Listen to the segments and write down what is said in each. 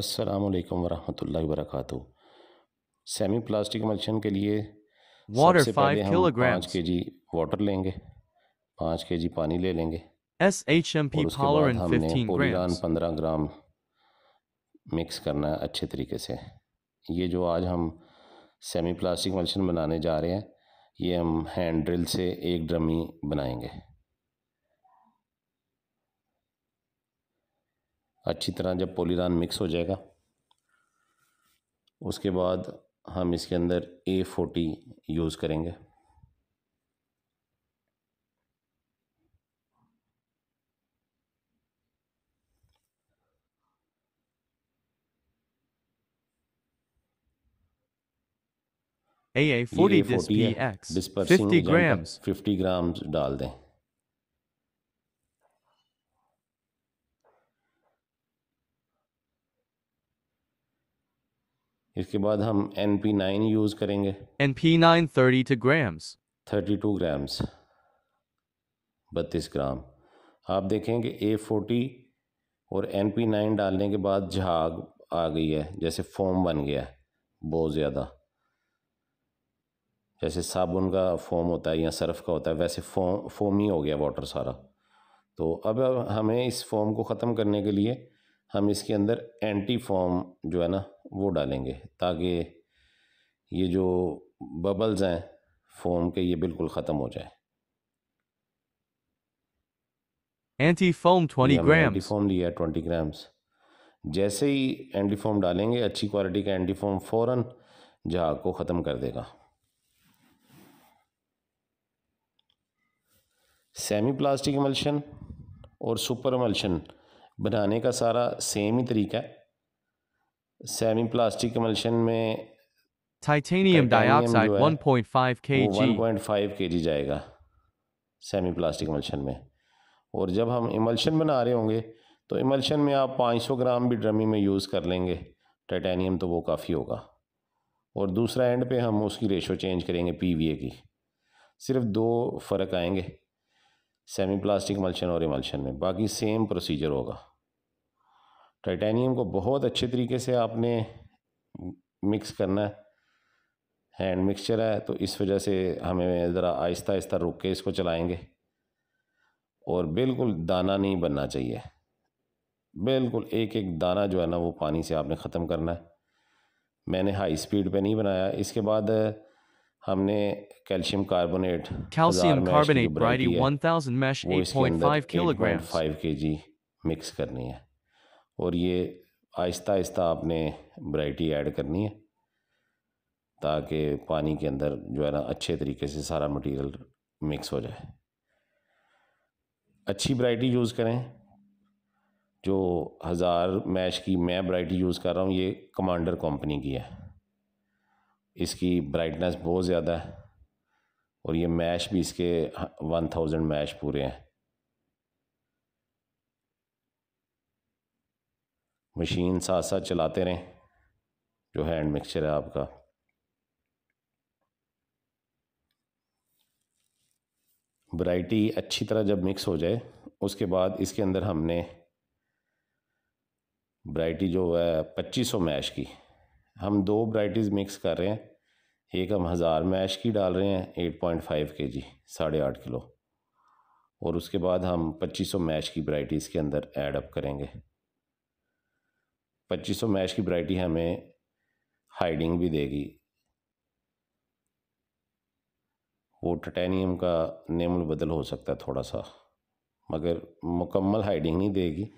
अस्सलाम वालेकुम वरहमतुल्लाहि वबरकातु सेमी प्लास्टिक मल्शन के लिए वाटर फाइव किलोग्राम के जी वाटर लेंगे पाँच के जी पानी ले लेंगे एस एच एम पी पोलिरान पंद्रह ग्राम मिक्स करना है अच्छे तरीके से ये जो आज हम सेमी प्लास्टिक मल्शन बनाने जा रहे हैं ये हम हैंड ड्रिल से एक ड्रमी बनाएंगे अच्छी तरह जब पोलीरान मिक्स हो जाएगा उसके बाद हम इसके अंदर ए फोटी यूज़ करेंगे AA40 Disc PX 50 50 डाल दें इसके बाद हम एन पी नाइन यूज़ करेंगे N P nine thirty two grams thirty two grams बत्तीस ग्राम आप देखेंगे ए फोर्टी और एन पी नाइन डालने के बाद झाग आ गई है जैसे फोम बन गया है बहुत ज़्यादा जैसे साबुन का फोम होता है या सर्फ का होता है वैसे फो, फोम ही हो गया वाटर सारा तो अब हमें इस फोम को ख़त्म करने के लिए हम इसके अंदर एंटी फॉर्म जो है ना वो डालेंगे ताकि ये जो बबल्स हैं फोम के ये बिल्कुल ख़त्म हो जाए anti foam twenty gram anti foam लिया ट्वेंटी ग्राम्स जैसे ही एंटी फोम डालेंगे अच्छी क्वालिटी का एंटी फोम फ़ौरन जहाज को ख़त्म कर देगा सेमी प्लास्टिक इमल्शन और सुपर इमल्शन बनाने का सारा सेम ही तरीका है सेमी प्लास्टिक कमल्शन में टाइटेनियम डाइऑक्साइड 1.5 kg 1.5 kg जाएगा सेमी प्लास्टिक इमल्शन में और जब हम इमल्शन बना रहे होंगे तो इमल्शन में आप 500 ग्राम भी ड्रमी में यूज़ कर लेंगे टाइटेनियम तो वो काफ़ी होगा और दूसरा एंड पे हम उसकी रेशो चेंज करेंगे पीवीए की सिर्फ दो फ़र्क आएंगे सेमी प्लास्टिक मल्शन और इमल्शन में बाकी सेम प्रोसीजर होगा टाइटेनियम को बहुत अच्छे तरीके से आपने मिक्स करना है हैंड मिक्सचर है तो इस वजह से हमें ज़रा आहिस्ता आहिस्ता रुक के इसको चलाएंगे और बिल्कुल दाना नहीं बनना चाहिए बिल्कुल एक एक दाना जो है ना वो पानी से आपने ख़त्म करना है मैंने हाई स्पीड पे नहीं बनाया इसके बाद हमने कैल्शियम कार्बोनेट कैल्शियम कार्बोनेट ब्राइडी 1000 मैश 8.5 किलोग्राम 5 केजी मिक्स करनी है और ये आहिस्ता आहिस्ता आपने ब्राइटी ऐड करनी है ताकि पानी के अंदर जो है ना अच्छे तरीके से सारा मटेरियल मिक्स हो जाए अच्छी ब्राइटी यूज़ करें जो हज़ार मैश की मैं ब्राइटी यूज़ कर रहा हूँ ये कमांडर कंपनी की है इसकी ब्राइटनेस बहुत ज़्यादा है और ये मैश भी इसके वन थाउजेंड मैश पूरे हैं मशीन साथ साथ चलाते रहें जो हैंड मिक्सचर है आपका वैरायटी अच्छी तरह जब मिक्स हो जाए उसके बाद इसके अंदर हमने वैरायटी जो है 2500 मैश की हम दो वराइटीज़ मिक्स कर रहे हैं एक हम हज़ार मैश की डाल रहे हैं एट पॉइंट फाइव के जी साढ़े आठ किलो और उसके बाद हम पच्चीस सौ मैश की वराइटीज़ के अंदर ऐड अप करेंगे पच्चीस सौ मैश की वराइटी हमें हाइडिंग भी देगी वो टटैनियम का नेमुल बदल हो सकता है थोड़ा सा मगर मुकम्मल हाइडिंग नहीं देगी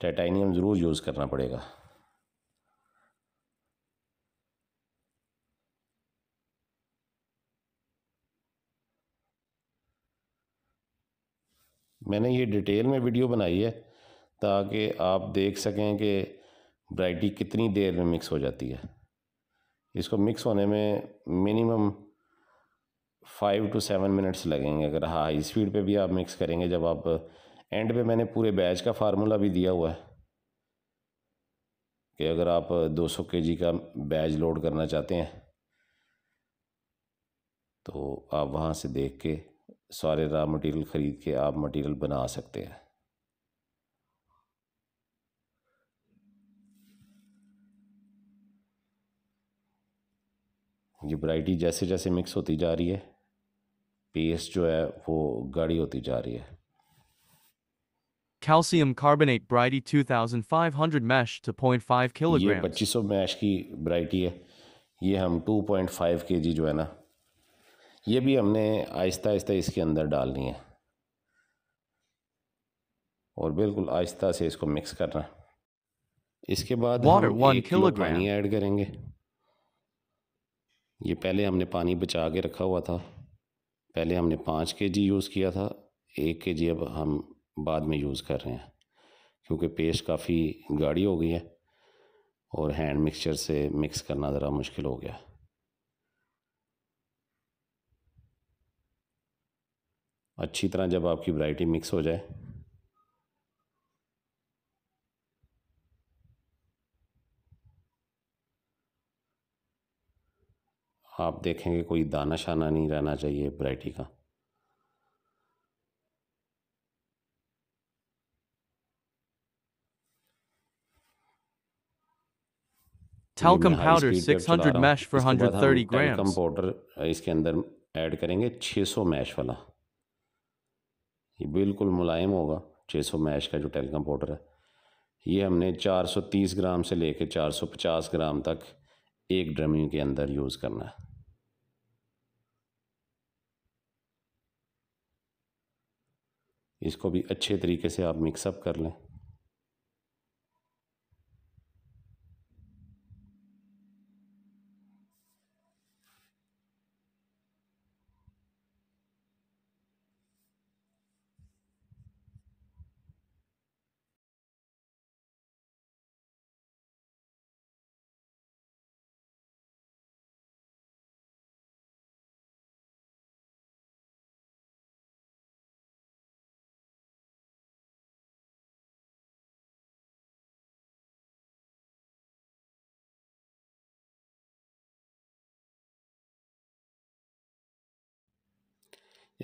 टाइटेनियम ज़रूर यूज़ करना पड़ेगा मैंने ये डिटेल में वीडियो बनाई है ताकि आप देख सकें कि ब्राइटी कितनी देर में मिक्स हो जाती है इसको मिक्स होने में minimum five to seven minutes लगेंगे अगर हाँ, हाई स्पीड पे भी आप मिक्स करेंगे जब आप एंड पे मैंने पूरे बैच का फार्मूला भी दिया हुआ है कि अगर आप 200 सौ के का बैच लोड करना चाहते हैं तो आप वहाँ से देख के सारे रॉ मटेरियल ख़रीद के आप मटेरियल बना सकते हैं ये वैरायटी जैसे जैसे मिक्स होती जा रही है पेस्ट जो है वो गाढ़ी होती जा रही है calcium carbonate variety 2500 mesh two 0.5 kilogram ये 2500 मैश की वैरायटी है ये हम 2.5 केजी जो है ना ये भी हमने आहिस्ता आहिस्ता इसके अंदर डालनी है और बिल्कुल आहिस्ता से इसको मिक्स करना हैं इसके बाद Water, हम एक किलो पानी ऐड करेंगे ये पहले हमने पानी बचा के रखा हुआ था पहले हमने पाँच के जी यूज़ किया था एक के जी अब हम बाद में यूज़ कर रहे हैं क्योंकि पेस्ट काफ़ी गाढ़ी हो गई है और हैंड मिक्सचर से मिक्स करना ज़रा मुश्किल हो गया अच्छी तरह जब आपकी वैरायटी मिक्स हो जाए आप देखेंगे कोई दाना शाना नहीं रहना चाहिए वैरायटी का Talcum powder 600 mesh for 130 gram Talcum powder इसके अंदर ऐड करेंगे 600 मैश वाला ये बिल्कुल मुलायम होगा 600 मैश का जो टेलकम पाउडर है ये हमने 430 ग्राम से ले 450 ग्राम तक एक ड्रमी के अंदर यूज़ करना है इसको भी अच्छे तरीके से आप मिक्सअप कर लें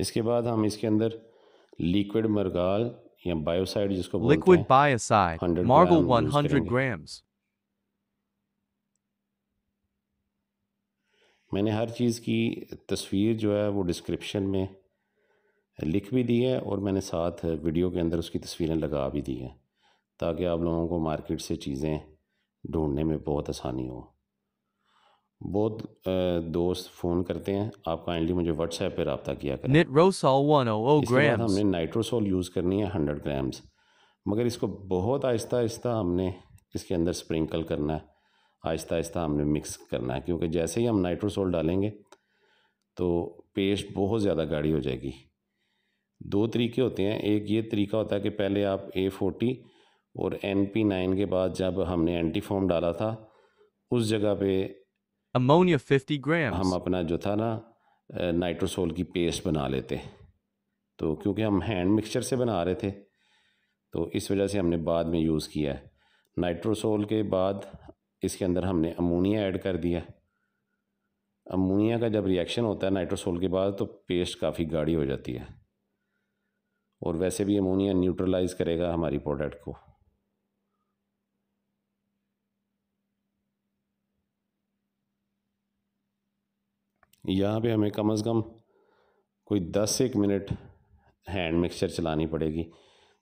इसके बाद हम इसके अंदर लिक्विड मरगाल या बायोसाइड जिसको लिक्विड बायोसाइड मार्बल 100 ग्राम्स मैंने हर चीज़ की तस्वीर जो है वो डिस्क्रिप्शन में लिख भी दी है और मैंने साथ वीडियो के अंदर उसकी तस्वीरें लगा भी दी हैं ताकि आप लोगों को मार्केट से चीज़ें ढूंढने में बहुत आसानी हो बहुत दोस्त फ़ोन करते हैं आप काइंडली मुझे व्हाट्सएप पे रबता किया करें ग्राम oh, oh हमने नाइट्रोसोल यूज़ करनी है हंड्रेड ग्राम्स मगर इसको बहुत आहिस्ता आहिस्ता हमने इसके अंदर स्प्रिंकल करना है आहिस्ता आहिस्ता हमने मिक्स करना है क्योंकि जैसे ही हम नाइट्रोसोल डालेंगे तो पेस्ट बहुत ज़्यादा गाढ़ी हो जाएगी दो तरीके होते हैं एक ये तरीका होता है कि पहले आप ए फोर्टी और एन पी नाइन के बाद जब हमने एंटी फॉर्म डाला था उस जगह पे अमोनिया 50 ग्राम हम अपना जो था ना नाइट्रोसोल की पेस्ट बना लेते तो क्योंकि हम हैंड मिक्सचर से बना रहे थे तो इस वजह से हमने बाद में यूज़ किया है नाइट्रोसोल के बाद इसके अंदर हमने अमोनिया ऐड कर दिया अमोनिया का जब रिएक्शन होता है नाइट्रोसोल के बाद तो पेस्ट काफ़ी गाढ़ी हो जाती है और वैसे भी अमोनिया न्यूट्रलाइज़ करेगा हमारी प्रोडक्ट को यहाँ पे हमें कम से कम कोई दस एक मिनट हैंड मिक्सचर चलानी पड़ेगी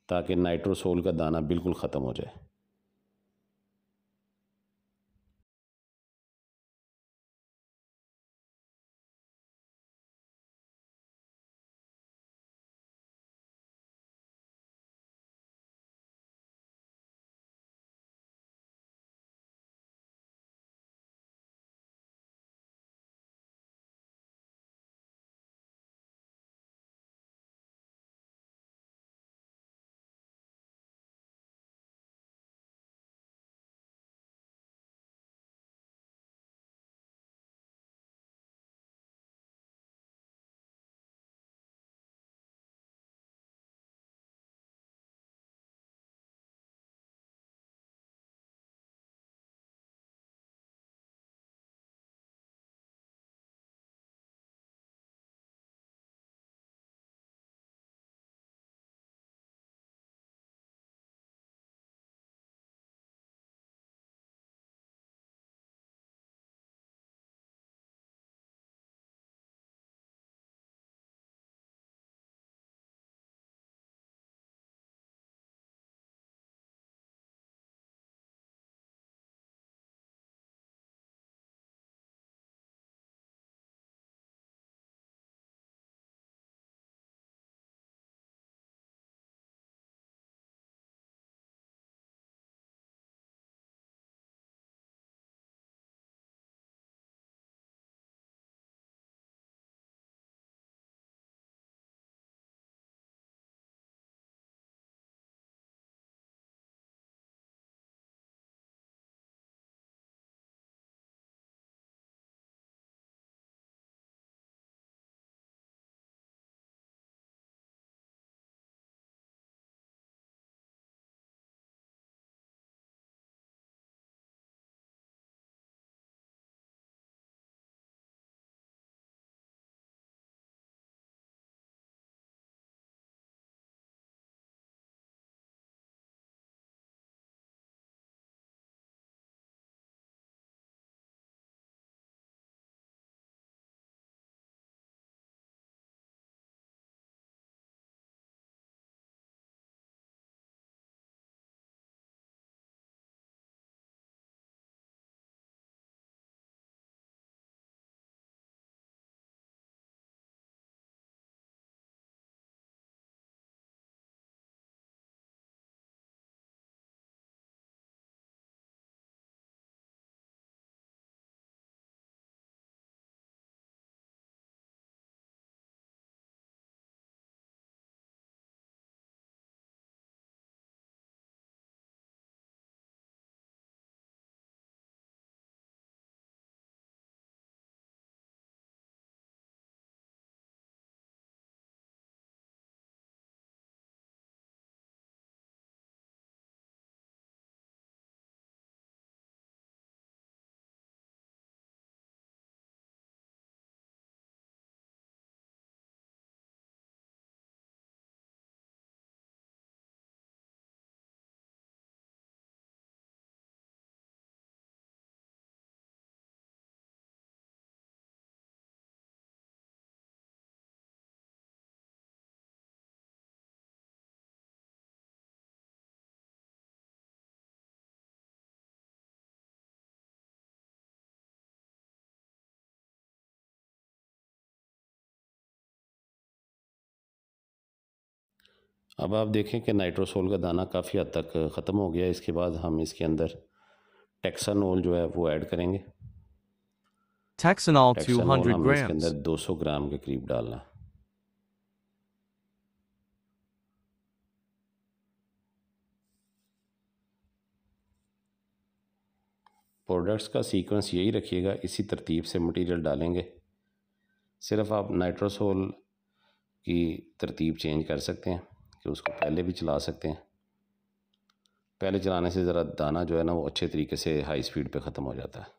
ताकि नाइट्रोसोल का दाना बिल्कुल ख़त्म हो जाए अब आप देखें कि नाइट्रोसोल का दाना काफ़ी हद तक ख़त्म हो गया इसके बाद हम इसके अंदर टेक्सानोल जो है वो ऐड करेंगे टेक्सानोल 200 ग्राम इसके अंदर 200 ग्राम के करीब डालना प्रोडक्ट्स का सीक्वेंस यही रखिएगा इसी तरतीब से मटेरियल डालेंगे सिर्फ आप नाइट्रोसोल की तरतीब चेंज कर सकते हैं कि उसको पहले भी चला सकते हैं पहले चलाने से ज़रा दाना जो है ना वो अच्छे तरीके से हाई स्पीड पे ख़त्म हो जाता है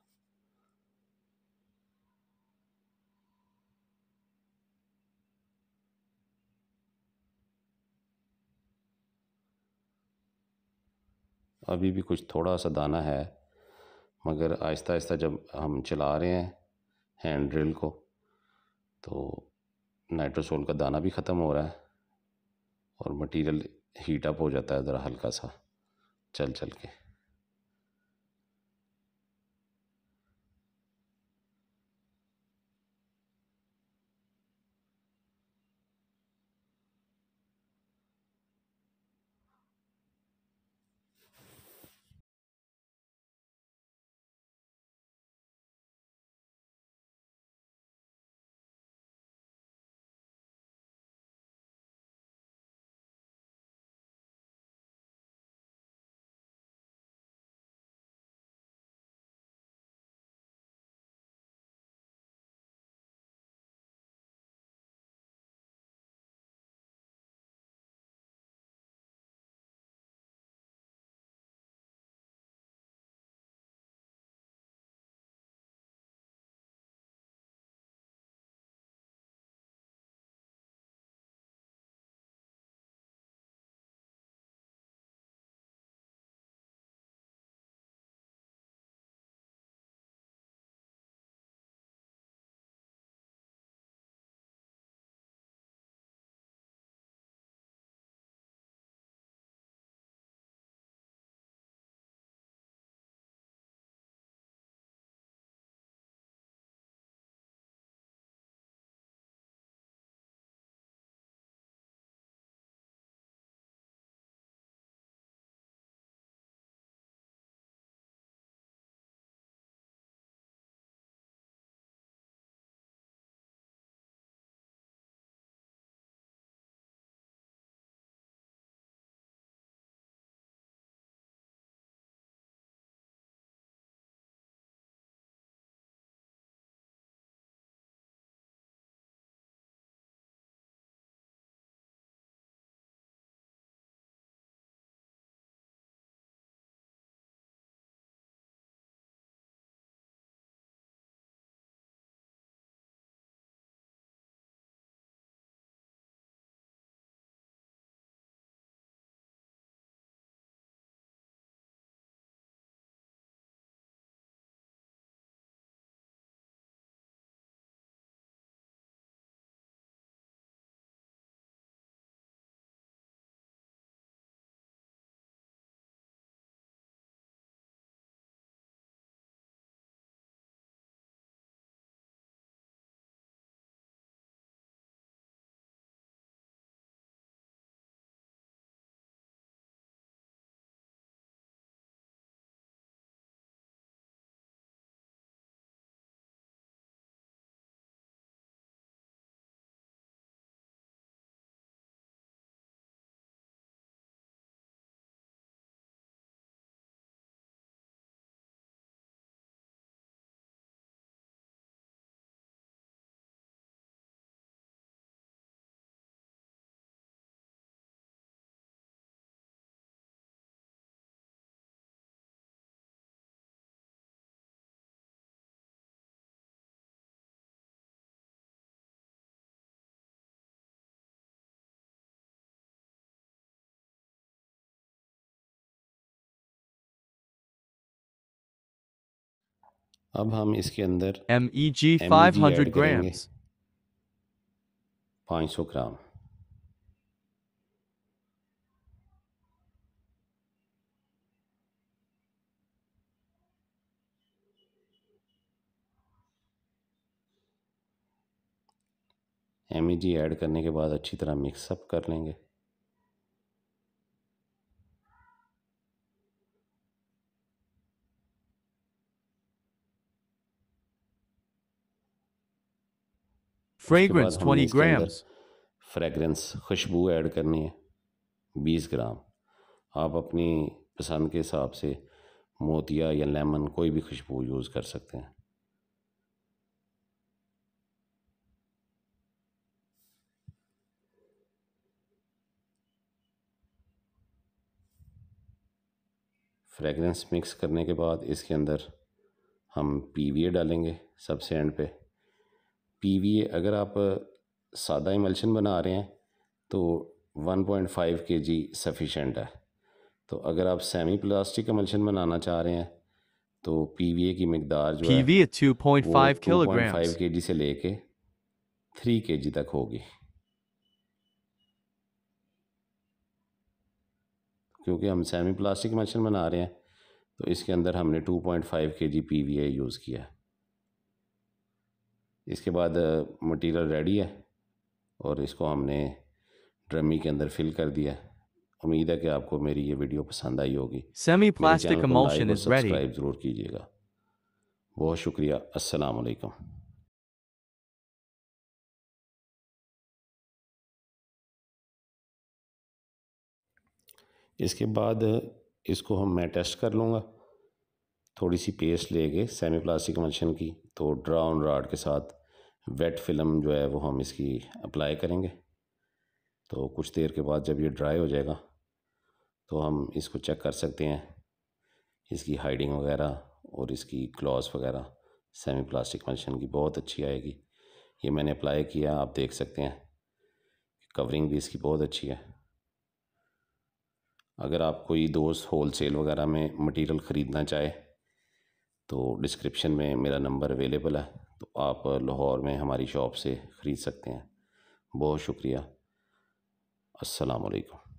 अभी भी कुछ थोड़ा सा दाना है मगर आहिस्ता आहिस्ता जब हम चला रहे हैं हैंड ड्रिल को तो नाइट्रोसोल का दाना भी ख़त्म हो रहा है और मटेरियल हीट अप हो जाता है ज़रा हल्का सा चल चल के अब हम इसके अंदर M E G five hundred gram पाँच सौ ग्राम एम ई जी एड करने के बाद अच्छी तरह मिक्सअप कर लेंगे फ्रेग्रेंस ट्वेंटी ग्राम्स फ्रेगरेंस खुशबू ऐड करनी है बीस ग्राम आप अपनी पसंद के हिसाब से मोतिया या लेमन कोई भी खुशबू यूज़ कर सकते हैं फ्रेगरेंस मिक्स करने के बाद इसके अंदर हम पीवीए डालेंगे सबसे एंड पे ए अगर आप सादा इमल्शन बना रहे हैं तो 1.5 पॉइंट केजी सफिशेंट है तो अगर आप सेमी प्लास्टिक इमल्शन बनाना चाह रहे हैं तो पीवीए की मकदार जो PVA है 2.5 किलोग्राम 2.5 केजी से लेके के जी तक होगी क्योंकि हम सेमी प्लास्टिक मच्छर बना रहे हैं तो इसके अंदर हमने 2.5 point five K G P V I use किया है इसके बाद मटेरियल रेडी है और इसको हमने ड्रमी के अंदर फिल कर दिया उम्मीद है कि आपको मेरी ये वीडियो पसंद आई होगी semi plastic emulsion is ready subscribe जरूर कीजिएगा बहुत शुक्रिया अस्सलाम वालेकुम इसके बाद इसको हम मैं टेस्ट कर लूँगा थोड़ी सी पेस्ट ले गए सेमी प्लास्टिक मच्छन की तो ड्राउन राड के साथ वेट फिल्म जो है वो हम इसकी अप्लाई करेंगे तो कुछ देर के बाद जब ये ड्राई हो जाएगा तो हम इसको चेक कर सकते हैं इसकी हाइडिंग वगैरह और इसकी क्लॉज वगैरह सेमी प्लास्टिक कंडीशन की बहुत अच्छी आएगी ये मैंने अप्लाई किया आप देख सकते हैं कवरिंग भी इसकी बहुत अच्छी है अगर आप कोई दोस्त होल सेल वगैरह में मटेरियल ख़रीदना चाहे तो डिस्क्रिप्शन में मेरा नंबर अवेलेबल है तो आप लाहौर में हमारी शॉप से ख़रीद सकते हैं बहुत शुक्रिया अस्सलाम वालेकुम